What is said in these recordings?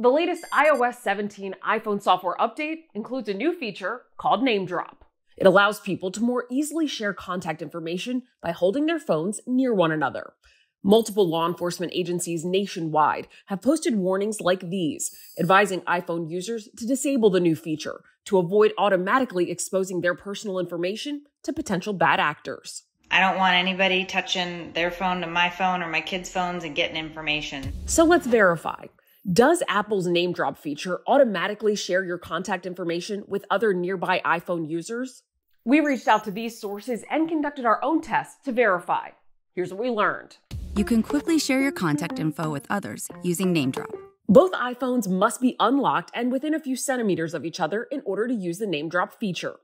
The latest iOS 17 iPhone software update includes a new feature called Name Drop. It allows people to more easily share contact information by holding their phones near one another. Multiple law enforcement agencies nationwide have posted warnings like these, advising iPhone users to disable the new feature to avoid automatically exposing their personal information to potential bad actors. I don't want anybody touching their phone to my phone or my kids' phones and getting information. So let's verify. Does Apple's name drop feature automatically share your contact information with other nearby iPhone users? We reached out to these sources and conducted our own tests to verify. Here's what we learned You can quickly share your contact info with others using NameDrop. Both iPhones must be unlocked and within a few centimeters of each other in order to use the NameDrop feature.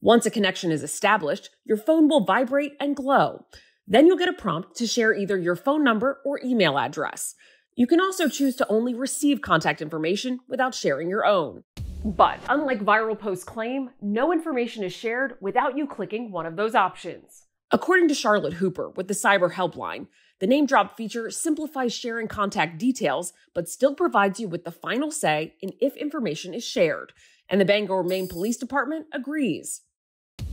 Once a connection is established, your phone will vibrate and glow. Then you'll get a prompt to share either your phone number or email address. You can also choose to only receive contact information without sharing your own. But unlike viral posts claim, no information is shared without you clicking one of those options. According to Charlotte Hooper with the Cyber Helpline, the name drop feature simplifies sharing contact details, but still provides you with the final say in if information is shared. And the Bangor Maine Police Department agrees.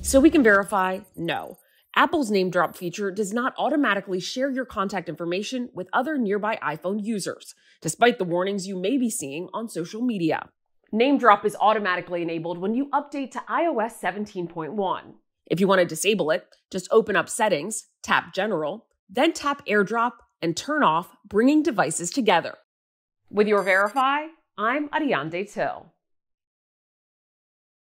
So we can verify no, Apple's name drop feature does not automatically share your contact information with other nearby iPhone users, despite the warnings you may be seeing on social media. Name drop is automatically enabled when you update to iOS 17.1. If you want to disable it, just open up Settings, tap General, then tap AirDrop and turn off Bringing Devices Together. With your Verify, I'm Ariande Till.